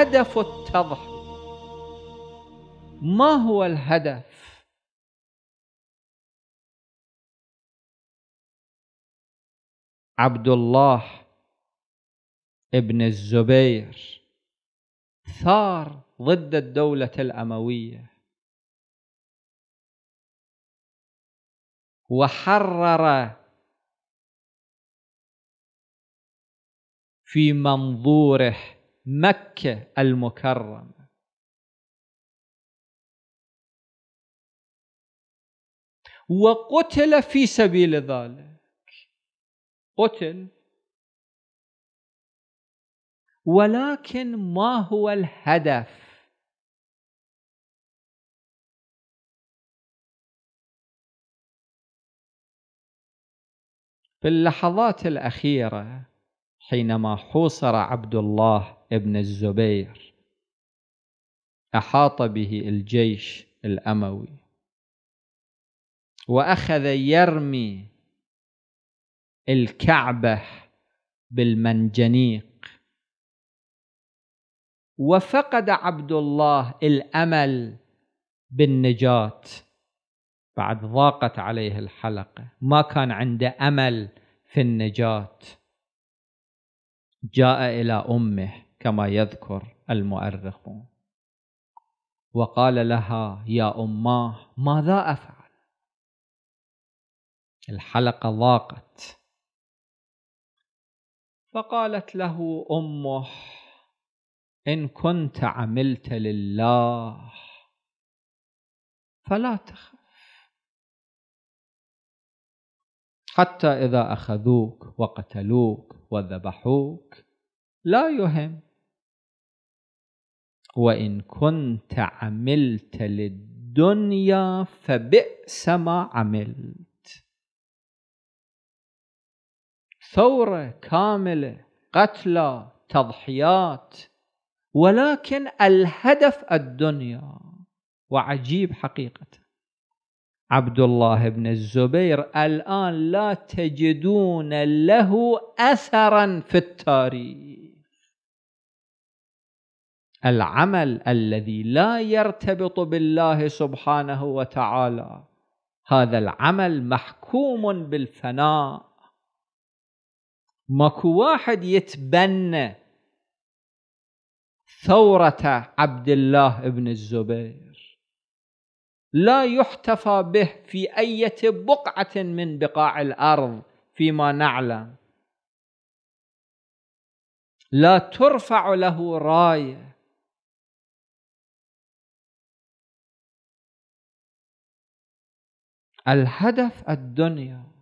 هدف التضحية ما هو الهدف عبد الله ابن الزبير ثار ضد الدولة الأموية وحرر في منظوره مكة المكرمة وقتل في سبيل ذلك قتل ولكن ما هو الهدف في اللحظات الأخيرة حينما حوصر عبد الله ابن الزبير أحاط به الجيش الأموي وأخذ يرمي الكعبة بالمنجنيق وفقد عبد الله الأمل بالنجاة بعد ضاقت عليه الحلقة ما كان عنده أمل في النجاه جاء إلى أمه كما يذكر المؤرخون وقال لها يا أماه ماذا أفعل الحلقة ضاقت فقالت له أمه إن كنت عملت لله فلا تخف حتى إذا أخذوك وقتلوك وذبحوك لا يهم وإن كنت عملت للدنيا فبئس ما عملت ثورة كاملة قتلى تضحيات ولكن الهدف الدنيا وعجيب حقيقه عبد الله بن الزبير الآن لا تجدون له أثرا في التاريخ العمل الذي لا يرتبط بالله سبحانه وتعالى هذا العمل محكوم بالفناء ماكو واحد يتبنى ثورة عبد الله بن الزبير لا يحتفى به في أي بقعة من بقاع الأرض فيما نعلم لا ترفع له راية الهدف الدنيا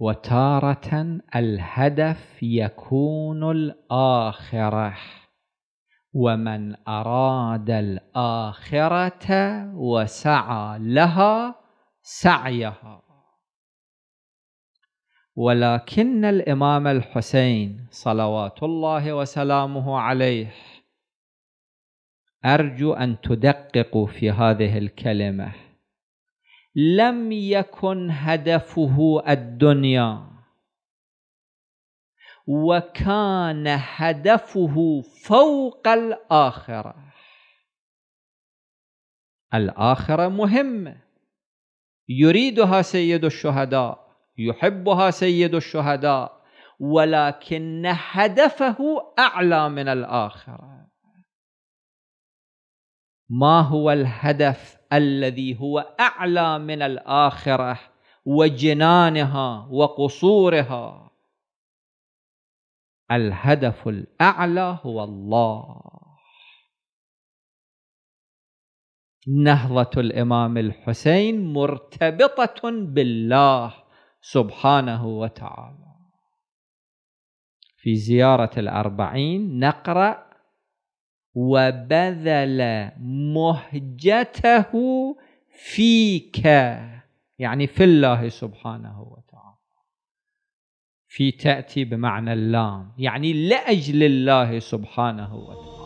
وتارة الهدف يكون الآخرة ومن أراد الآخرة وسعى لها سعيها ولكن الإمام الحسين صلوات الله وسلامه عليه أرجو أن تدققوا في هذه الكلمة لم يكن هدفه الدنيا وكان هدفه فوق الآخرة الآخرة مهمة يريدها سيد الشهداء يحبها سيد الشهداء ولكن هدفه أعلى من الآخرة ما هو الهدف الذي هو اعلى من الاخره وجنانها وقصورها الهدف الاعلى هو الله نهضه الامام الحسين مرتبطه بالله سبحانه وتعالى في زياره الاربعين نقرا وبذل مهجته فيك يعني في الله سبحانه وتعالى في تأتي بمعنى اللام يعني لأجل الله سبحانه وتعالى